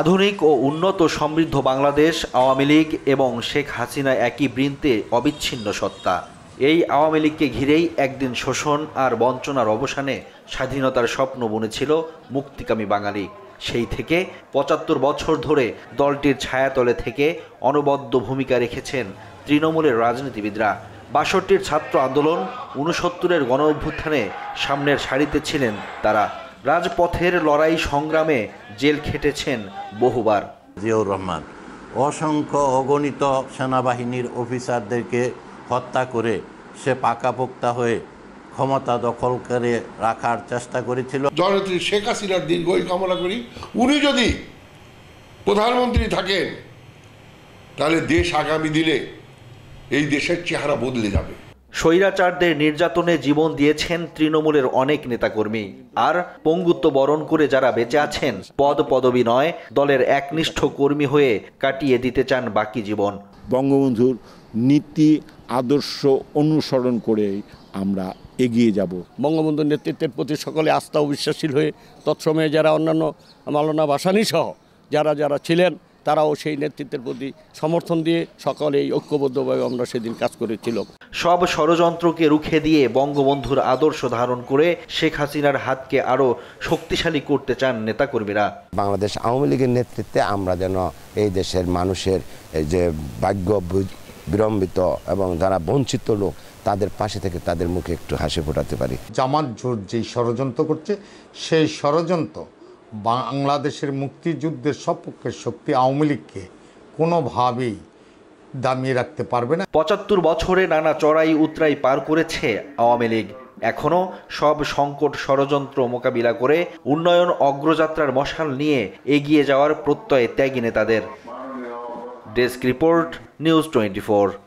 আধুনিক ও উন্নত সমৃদ্ধ বাংলাদেশ আওয়ামী লীগ এবং শেখ হাসিনা একই বৃন্তে অবিচ্ছিন্ন সত্তা এই আওয়ামী লীগকে ঘিরেই একদিন শোষণ আর বঞ্চনার অবসানে স্বাধীনতার স্বপ্ন বুনেছিল মুক্তিকামী বাঙালি সেই থেকে পঁচাত্তর বছর ধরে দলটির ছায়াতলে থেকে অনবদ্য ভূমিকা রেখেছেন তৃণমূলের রাজনীতিবিদরা বাষট্টির ছাত্র আন্দোলন উনসত্তরের গণ অভ্যুত্থানে সামনের সারিতে ছিলেন তারা রাজপথের লড়াই সংগ্রামে জেল খেটেছেন বহুবার জিয়াউর রহমান অসংখ্য অগণিত সেনাবাহিনীর অফিসারদেরকে হত্যা করে সে পাকাপোক্তা হয়ে ক্ষমতা দখল করে রাখার চেষ্টা করেছিল জনত্রী শেখ হাসিনার দীর্ঘই কামনা করি উনি যদি প্রধানমন্ত্রী থাকেন তাহলে দেশ আগামী দিনে এই দেশের চেহারা বদলে যাবে স্বৈরাচারদের নির্যাতনে জীবন দিয়েছেন তৃণমূলের অনেক নেতাকর্মী আর পঙ্গুত্ব বরণ করে যারা বেঁচে আছেন পদ পদবি নয় দলের একনিষ্ঠ কর্মী হয়ে কাটিয়ে দিতে চান বাকি জীবন বঙ্গবন্ধুর নীতি আদর্শ অনুসরণ করেই আমরা এগিয়ে যাব বঙ্গবন্ধুর নেতৃত্বের প্রতি সকলে আস্থা ও বিশ্বাসীল হয়ে তৎসময়ে যারা অন্যান্য মালনা বাসানি সহ যারা যারা ছিলেন তারাও সেই নেতৃত্বের প্রতি সমর্থন দিয়ে সকলেই ঐক্যবদ্ধভাবে আমরা সেদিন কাজ করেছিলাম সব ষড়যন্ত্রকে রুখে দিয়ে বঙ্গবন্ধুর আদর্শ ধারণ করে শেখ হাসিনার হাতকে আরও শক্তিশালী করতে চান নেতাকর্মীরা বাংলাদেশ আওয়ামী লীগের নেতৃত্বে আমরা যেন এই দেশের মানুষের যে ভাগ্য বিলম্বিত এবং যারা বঞ্চিত লোক তাদের পাশে থেকে তাদের মুখে একটু হাসি ফোটাতে পারি জামাত জোট যেই ষড়যন্ত্র করছে সেই ষড়যন্ত্র বাংলাদেশের মুক্তিযুদ্ধের সপক্ষের শক্তি আওয়ামী লীগকে কোনোভাবেই দামিয়ে রাখতে পারবে না পঁচাত্তর বছরে নানা চড়াই উতরাই পার করেছে আওয়ামী লীগ এখনও সব সংকট ষড়যন্ত্র মোকাবিলা করে উন্নয়ন অগ্রযাত্রার মশাল নিয়ে এগিয়ে যাওয়ার প্রত্যয় ত্যাগী নেতাদের ডেস্ক রিপোর্ট নিউজ টোয়েন্টি